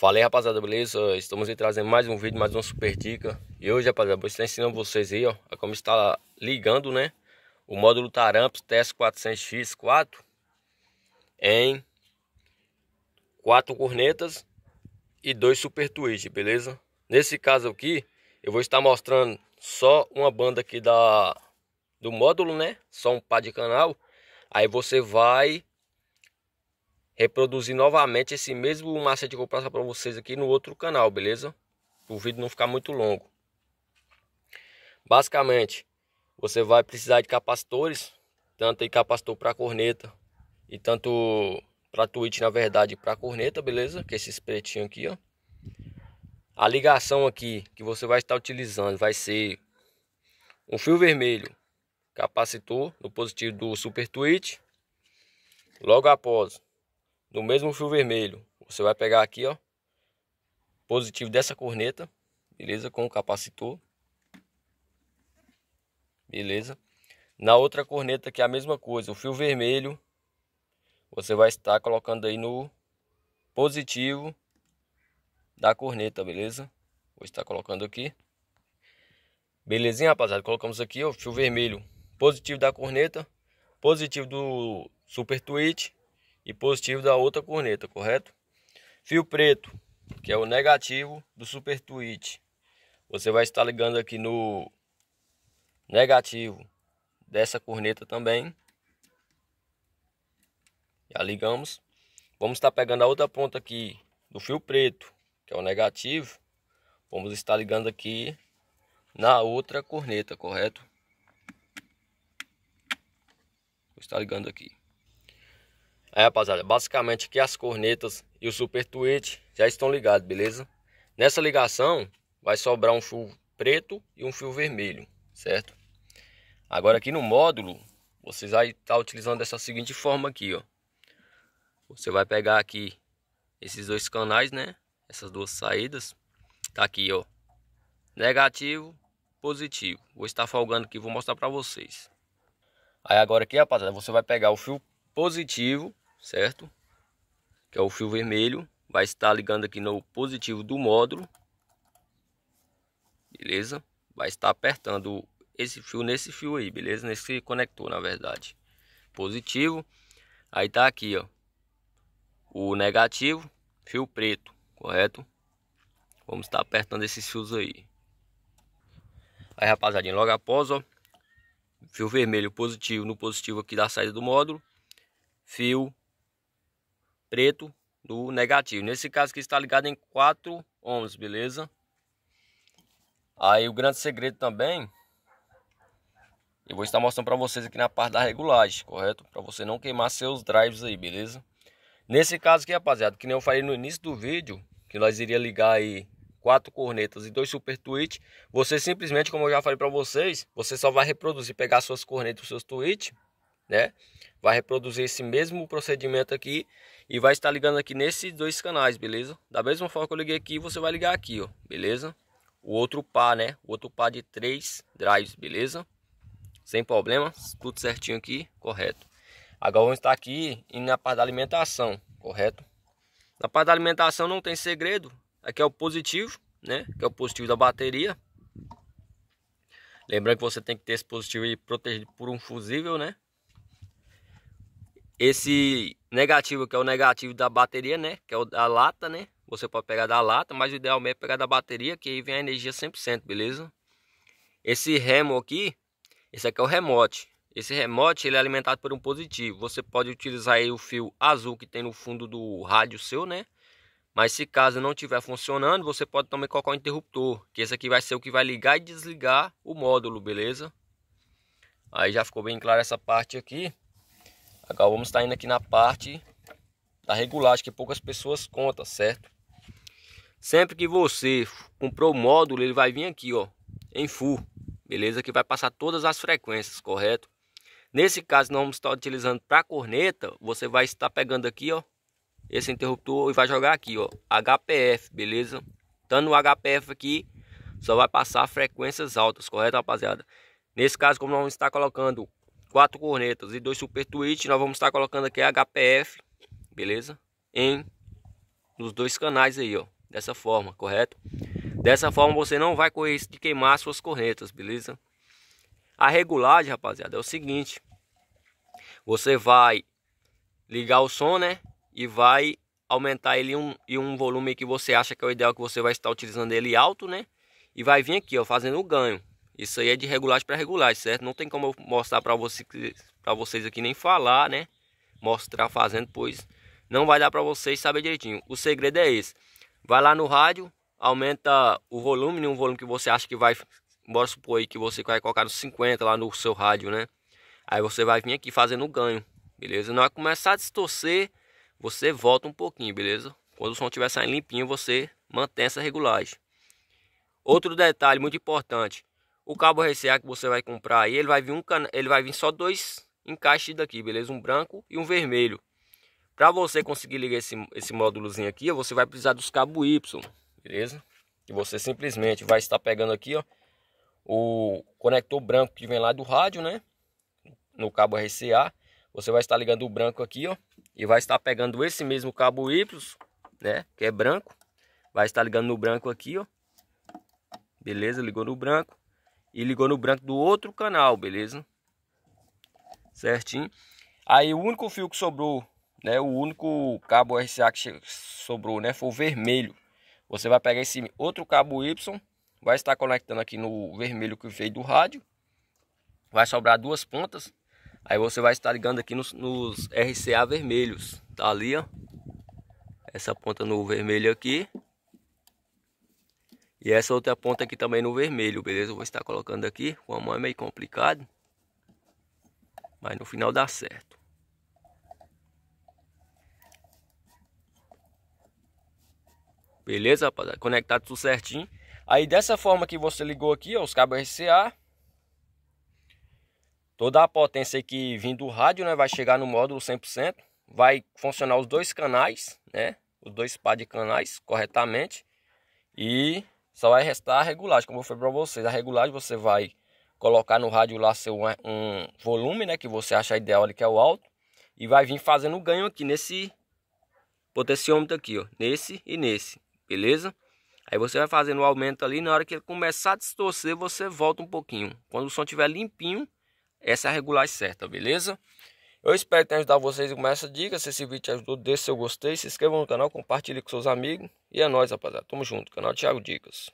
Falei rapaziada, beleza? Estamos aí trazendo mais um vídeo, mais uma super dica E hoje rapaziada, vou estar ensinando vocês aí, ó é Como está ligando, né? O módulo Taramps TS400X4 Em quatro cornetas e dois super twist, beleza? Nesse caso aqui, eu vou estar mostrando só uma banda aqui da, do módulo, né? Só um par de canal Aí você vai reproduzir novamente esse mesmo macete que eu passo para vocês aqui no outro canal, beleza? O vídeo não ficar muito longo. Basicamente, você vai precisar de capacitores, tanto aí capacitor para corneta e tanto para tweet, na verdade, para corneta, beleza? Que é esse pretinho aqui, ó. A ligação aqui que você vai estar utilizando vai ser um fio vermelho, capacitor no positivo do super tweet. Logo após, do mesmo fio vermelho, você vai pegar aqui, ó, positivo dessa corneta, beleza? Com o capacitor. Beleza? Na outra corneta que é a mesma coisa, o fio vermelho, você vai estar colocando aí no positivo da corneta, beleza? Vou estar colocando aqui. Belezinha, rapaziada? Colocamos aqui, ó, fio vermelho, positivo da corneta, positivo do super tweet e positivo da outra corneta, correto? Fio preto, que é o negativo do super tweet. Você vai estar ligando aqui no negativo dessa corneta também. Já ligamos. Vamos estar pegando a outra ponta aqui do fio preto, que é o negativo. Vamos estar ligando aqui na outra corneta, correto? Vou estar ligando aqui. Aí, rapaziada, basicamente aqui as cornetas e o super tweet já estão ligados, beleza? Nessa ligação vai sobrar um fio preto e um fio vermelho, certo? Agora aqui no módulo, vocês vai estar tá utilizando dessa seguinte forma aqui, ó. Você vai pegar aqui esses dois canais, né? Essas duas saídas. Tá aqui, ó. Negativo, positivo. Vou estar folgando aqui, vou mostrar pra vocês. Aí agora aqui, rapaziada, você vai pegar o fio positivo certo? Que é o fio vermelho, vai estar ligando aqui no positivo do módulo, beleza? Vai estar apertando esse fio nesse fio aí, beleza? Nesse conector, na verdade. Positivo, aí tá aqui, ó, o negativo, fio preto, correto? Vamos estar apertando esses fios aí. Aí, rapaziadinha, logo após, ó, fio vermelho positivo no positivo aqui da saída do módulo, fio preto do negativo. Nesse caso aqui está ligado em 4 ohms, beleza? Aí o grande segredo também, eu vou estar mostrando para vocês aqui na parte da regulagem, correto? Para você não queimar seus drives aí, beleza? Nesse caso aqui, rapaziada, que nem eu falei no início do vídeo, que nós iria ligar aí quatro cornetas e dois super tweets, você simplesmente, como eu já falei para vocês, você só vai reproduzir, pegar suas cornetas, seus tweets, né? Vai reproduzir esse mesmo procedimento aqui e vai estar ligando aqui nesses dois canais, beleza? Da mesma forma que eu liguei aqui, você vai ligar aqui, ó, beleza? O outro par, né? O outro par de três drives, beleza? Sem problema, tudo certinho aqui, correto. Agora vamos estar aqui na parte da alimentação, correto? Na parte da alimentação não tem segredo, aqui é o positivo, né? Que é o positivo da bateria. Lembrando que você tem que ter esse positivo aí protegido por um fusível, né? esse negativo, que é o negativo da bateria, né? Que é o da lata, né? Você pode pegar da lata, mas o ideal mesmo é pegar da bateria, que aí vem a energia 100%, beleza? Esse remo aqui, esse aqui é o remote. Esse remote ele é alimentado por um positivo. Você pode utilizar aí o fio azul que tem no fundo do rádio seu, né? Mas se caso não estiver funcionando, você pode também colocar o um interruptor, que esse aqui vai ser o que vai ligar e desligar o módulo, beleza? Aí já ficou bem claro essa parte aqui. Agora vamos estar tá indo aqui na parte da regulagem, que poucas pessoas contam, certo? Sempre que você comprou o módulo, ele vai vir aqui, ó, em full, beleza? Que vai passar todas as frequências, correto? Nesse caso, nós vamos estar utilizando para corneta, você vai estar pegando aqui, ó, esse interruptor e vai jogar aqui, ó, HPF, beleza? Tá no HPF aqui, só vai passar frequências altas, correto, rapaziada? Nesse caso, como nós vamos estar colocando quatro cornetas e dois super tweet. Nós vamos estar colocando aqui a HPF, beleza? Em nos dois canais aí, ó. Dessa forma, correto? Dessa forma você não vai correr isso de queimar suas cornetas, beleza? A regulagem, rapaziada, é o seguinte. Você vai ligar o som, né? E vai aumentar ele um, e um volume que você acha que é o ideal que você vai estar utilizando ele alto, né? E vai vir aqui, ó, fazendo o ganho. Isso aí é de regulagem para regulagem, certo? Não tem como eu mostrar para você, vocês aqui nem falar, né? Mostrar fazendo, pois não vai dar para vocês saber direitinho. O segredo é esse. Vai lá no rádio, aumenta o volume, né? um volume que você acha que vai... Bora supor aí que você vai colocar no 50 lá no seu rádio, né? Aí você vai vir aqui fazendo o ganho, beleza? não vai começar a distorcer, você volta um pouquinho, beleza? Quando o som estiver saindo limpinho, você mantém essa regulagem. Outro detalhe muito importante. O cabo RCA que você vai comprar aí, ele vai vir um ele vai vir só dois encaixes daqui, beleza? Um branco e um vermelho. Para você conseguir ligar esse, esse módulozinho aqui, você vai precisar dos cabos Y, beleza? E você simplesmente vai estar pegando aqui, ó, o conector branco que vem lá do rádio, né? No cabo RCA, você vai estar ligando o branco aqui, ó, e vai estar pegando esse mesmo cabo Y, né, que é branco, vai estar ligando no branco aqui, ó. Beleza? Ligou no branco e ligou no branco do outro canal, beleza? Certinho. Aí o único fio que sobrou, né, o único cabo RCA que sobrou, né, foi o vermelho. Você vai pegar esse outro cabo Y, vai estar conectando aqui no vermelho que veio do rádio. Vai sobrar duas pontas. Aí você vai estar ligando aqui nos, nos RCA vermelhos. Tá ali, ó. Essa ponta no vermelho aqui. E essa outra ponta aqui também no vermelho, beleza? Eu vou estar colocando aqui, com a mão é meio complicado. Mas no final dá certo. Beleza, rapaziada? Conectado tudo certinho. Aí dessa forma que você ligou aqui, ó, os cabos RCA. Toda a potência que vem do rádio, né, vai chegar no módulo 100%. Vai funcionar os dois canais, né? Os dois par de canais corretamente. E só vai restar a regulagem, como eu falei para vocês. A regulagem você vai colocar no rádio lá seu um volume, né, que você acha ideal ali que é o alto, e vai vir fazendo ganho aqui nesse potenciômetro aqui, ó, nesse e nesse, beleza? Aí você vai fazendo o aumento ali, na hora que ele começar a distorcer, você volta um pouquinho. Quando o som estiver limpinho, essa é a regulagem certa, beleza? Eu espero ter ajudado vocês com essa dica. Se esse vídeo te ajudou, deixe seu gostei, se inscreva no canal, compartilhe com seus amigos. E é nóis, rapaziada. Tamo junto. Canal Thiago Dicas.